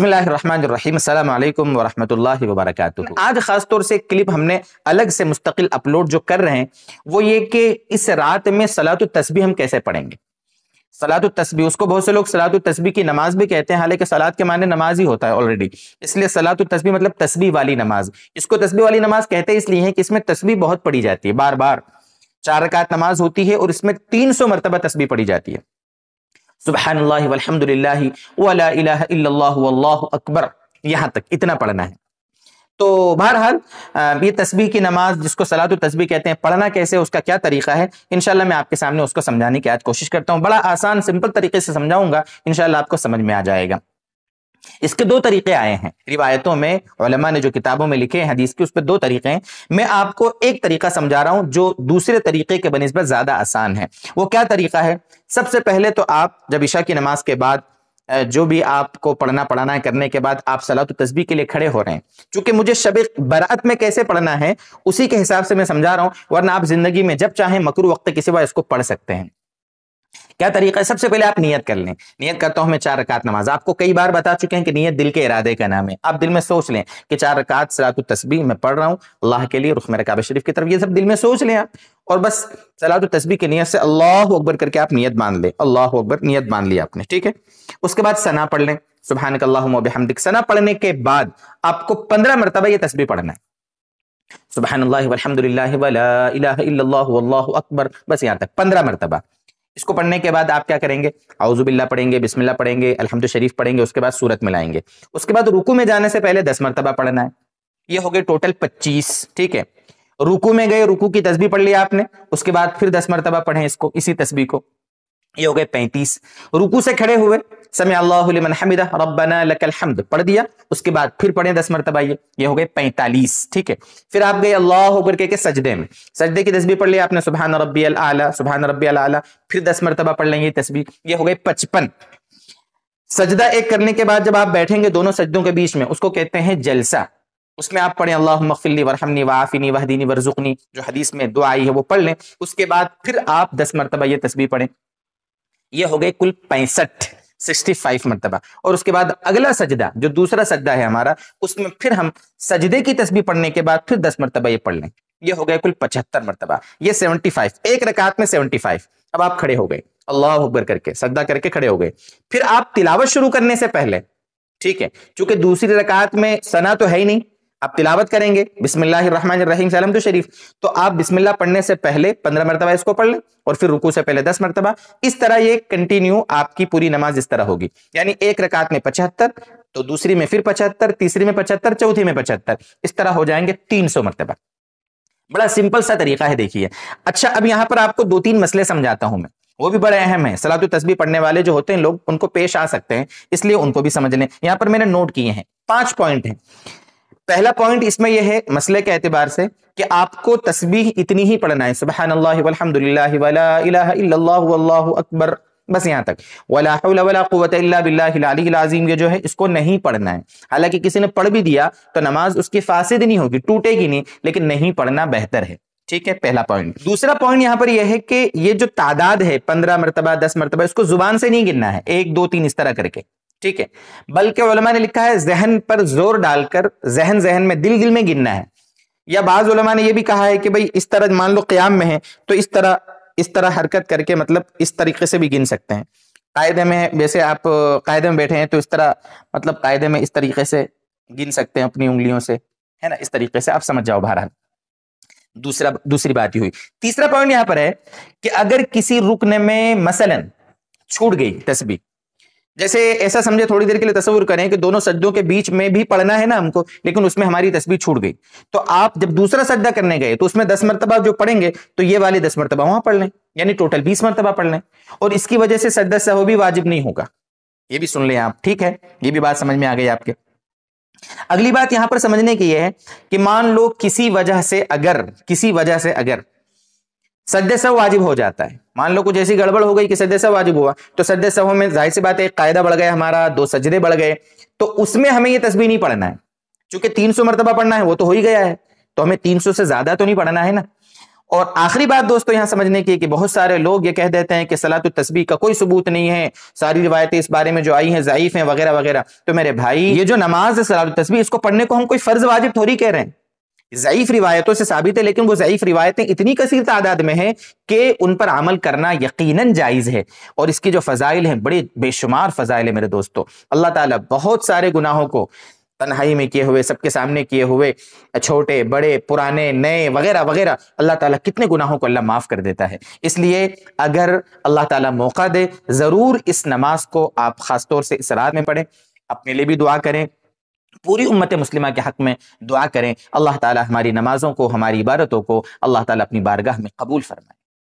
बसमीम वरहमल वबरक आज ख़ास तौर से क्लिप हमने अलग से मुस्तकिल अपलोड जो कर रहे हैं वो ये कि इस रात में सलात तस्बी हम कैसे पढ़ेंगे सलात तस्बी उसको बहुत से लोग सलात तस्बी की नमाज भी कहते हैं हालांकि सलात के माने नमाज ही होता है ऑलरेडी इसलिए सलात तस्बी मतलब तस्बी वाली नमाज इसको तस्बी वाली नमाज कहते इसलिए कि इसमें तस्बी बहुत पढ़ी जाती है बार बार चार रकात नमाज होती है और इसमें तीन सौ मरतबा तस्बी पढ़ी जाती है सुबहानल्लाह अकबर यहाँ तक इतना पढ़ना है तो बहरहाल ये तस्बी की नमाज जिसको सलात तस्बी कहते हैं पढ़ना कैसे उसका क्या तरीका है इनशाला मैं आपके सामने उसको समझाने की आज कोशिश करता हूँ बड़ा आसान सिंपल तरीके से समझाऊंगा इनशाला आपको समझ में आ जाएगा इसके दो तरीके आए हैं रिवायतों में उलमा ने जो किताबों में लिखे हैं हदीस के उस पर दो तरीके हैं मैं आपको एक तरीका समझा रहा हूं जो दूसरे तरीके के बनस्बत ज्यादा आसान है वो क्या तरीका है सबसे पहले तो आप जब ईशा की नमाज के बाद जो भी आपको पढ़ना पढ़ाना है करने के बाद आप सलात तो तस्बी के लिए खड़े हो रहे हैं क्योंकि मुझे शब बरात में कैसे पढ़ना है उसी के हिसाब से मैं समझा रहा हूँ वरना आप जिंदगी में जब चाहें मकर वक्त के सिवा इसको पढ़ सकते हैं क्या तरीका है सबसे पहले आप नियत कर लें नियत करता हूं मैं चार रकात नमाज आपको कई बार बता चुके हैं कि नियत दिल के इरादे का नाम है आप दिल में सोच लें कि चार रकात सलात तस्बी मैं पढ़ रहा हूं अल्लाह के लिए रुख रकाब शरीफ की तरफ ये सब दिल में सोच लें आप और बस सलात तस्बी की नियत से अल्लाह अकबर करके आप नियत मान लें अल्लाह अकबर नियत मान लिया आपने ठीक है उसके बाद सना पढ़ लें सुबहान कल्लाहमदिक सना पढ़ने के बाद आपको पंद्रह मरतबा ये तस्बी पढ़ना है सुबहान अल्लाह अकबर बस यहाँ तक पंद्रह मरतबा इसको पढ़ने के बाद आप क्या करेंगे आउजुबिल्ला पढ़ेंगे बिस्मिल्ला पढ़ेंगे अलहमद शरीफ पढ़ेंगे उसके बाद सूरत मिलाएंगे उसके बाद रुकू में जाने से पहले दस मरतबा पढ़ना है ये हो गए टोटल पच्चीस ठीक है रुकू में गए रुकू की तस्बी पढ़ लिया आपने उसके बाद फिर दस मरतबा पढ़े इसको इसी तस्बी को ये हो गए पैंतीस रुकू से खड़े हुए समय अल्लाह पढ़ दिया उसके बाद फिर पढ़े दस मरतबा ये ये हो गए पैंतालीस ठीक है फिर आप गए अल्लाह होकर के सजदे में सजदे की तस्वीर पढ़ लिया आपने सुबहान रबी अला सुबहान रबी फिर दस मरतबा पढ़ लेंगे तस्वीर ये हो गए पचपन सजदा एक करने के बाद जब आप बैठेंगे दोनों सजदों के बीच में उसको कहते हैं जलसा उसमें आप पढ़ें अल्लाह मफिली वरहमनी वाफिनी वहदीनी वरजुकनी जो हदीस में दुआई आई है वो पढ़ लें उसके बाद फिर आप दस मरतबा ये तस्वीर पढ़ें ये हो गए कुल पैंसठ 65 मरतबा और उसके बाद अगला सजदा जो दूसरा सजदा है हमारा उसमें फिर हम सजदे की तस्वीर पढ़ने के बाद फिर 10 मरतबा ये पढ़ लें ये हो गए कुल 75 मरतबा ये 75 एक रकात में 75 अब आप खड़े हो गए अल्लाह अकबर करके सजदा करके खड़े हो गए फिर आप तिलावत शुरू करने से पहले ठीक है चूंकि दूसरी रकात में सना तो है ही नहीं आप तिलावत करेंगे बिस्मिल्लाम सलम तो शरीफ तो आप बिस्मिल्ला पढ़ने से पहले पंद्रह मरतबा इसको पढ़ लें और फिर रुकू से पहले दस मरतबा इस तरह ये कंटिन्यू आपकी पूरी नमाज इस तरह होगी यानी एक रकात में पचहत्तर तो दूसरी में फिर पचहत्तर तीसरी में पचहत्तर चौथी में पचहत्तर इस तरह हो जाएंगे तीन सौ मरतबा बड़ा सिंपल सा तरीका है देखिए अच्छा अब यहाँ पर आपको दो तीन मसले समझाता हूं मैं वो भी बड़े अहम है सलातु तस्बी पढ़ने वाले जो होते हैं लोग उनको पेश आ सकते हैं इसलिए उनको भी समझ लें यहाँ पर मैंने नोट किए हैं पांच पॉइंट है पहला पॉइंट इसमें यह है मसले के एतबार से कि आपको तस्बीह इतनी ही पढ़ना है सुबह अकबर बस यहाँ तक वलाजीम जो है इसको नहीं पढ़ना है हालांकि किसी ने पढ़ भी दिया तो नमाज उसकी फासिद नहीं होगी टूटेगी नहीं लेकिन नहीं पढ़ना बेहतर है ठीक है पहला पॉइंट दूसरा पॉइंट यहाँ पर यह है कि ये जो तादाद है पंद्रह मरतबा दस मरतबा इसको जुबान से नहीं गिनना है एक दो तीन इस तरह करके ठीक है बल्कि ने लिखा है जहन पर जोर डालकर जहन जहन में दिल दिल में गिनना है या बाज उलमा ने यह भी कहा है कि भाई इस तरह मान लो क्याम में है तो इस तरह इस तरह हरकत करके मतलब इस तरीके से भी गिन सकते हैं कायदे में जैसे आप कायदे में बैठे हैं तो इस तरह मतलब कायदे में इस तरीके से गिन सकते हैं अपनी उंगलियों से है ना इस तरीके से आप समझ जाओ बहरहाल दूसरा दूसरी बात ही हुई तीसरा पॉइंट यहाँ पर है कि अगर किसी रुकने में मसलन छूट गई तस्वीर जैसे ऐसा समझे थोड़ी देर के लिए तस्वुर करें कि दोनों सज्जों के बीच में भी पढ़ना है ना हमको लेकिन उसमें हमारी तस्वीर छूट गई तो आप जब दूसरा सज्जा करने गए तो उसमें दस मरतबा जो पढ़ेंगे तो ये वाले दस मरतबा वहां पढ़ लें यानी टोटल बीस मरतबा पढ़ लें और इसकी वजह से सज्जा सहो भी वाजिब नहीं होगा ये भी सुन लें आप ठीक है ये भी बात समझ में आ गई आपके अगली बात यहां पर समझने की यह है कि मान लो किसी वजह से अगर किसी वजह से अगर सद्य सव वाजिब हो जाता है मान लो कुछ ऐसी गड़बड़ हो गई कि सदे सव वाजिब हुआ तो सद्य सव में जाहिर सी बात है एक कायदा बढ़ गया हमारा दो सजदे बढ़ गए तो उसमें हमें ये तस्वीर नहीं पढ़ना है चूंकि तीन सौ मरतबा पढ़ना है वो तो हो ही गया है तो हमें तीन सौ से ज्यादा तो नहीं पढ़ना है ना और आखिरी बात दोस्तों यहां समझने की कि बहुत सारे लोग ये कह देते हैं कि सलात तस्बी का कोई सबूत नहीं है सारी रिवायतें इस बारे में जो आई हैं ज़यीफ़ हैं वगैरह वगैरह तो मेरे भाई ये जो नमाज है सलात तस्बी इसको पढ़ने को हम कोई फर्ज वाजिब थोड़ी कह रहे हैं ज़यीफ रिवायतों से साबित है लेकिन वो ज़यीफ रिवायतें इतनी कसीर तादाद में हैं कि उन पर अमल करना यकीनन जायज़ है और इसकी जो फ़जाइल हैं बड़े बेशुमार फ़जाइल है मेरे दोस्तों अल्लाह ताला बहुत सारे गुनाहों को तन्हाई में किए हुए सबके सामने किए हुए छोटे बड़े पुराने नए वगैरह वगैरह अल्लाह ताला कितने गुनाहों को अल्लाह माफ़ कर देता है इसलिए अगर अल्लाह ताला मौका दे ज़रूर इस नमाज को आप ख़ास तौर से रात में पढ़ें अपने लिए भी दुआ करें पूरी उम्मत मुस्लिमा के हक़ में दुआ करें अल्लाह ताला हमारी नमाज़ों को हमारी इबारतों को अल्लाह ताला अपनी बारगाह में कबूल फरमाए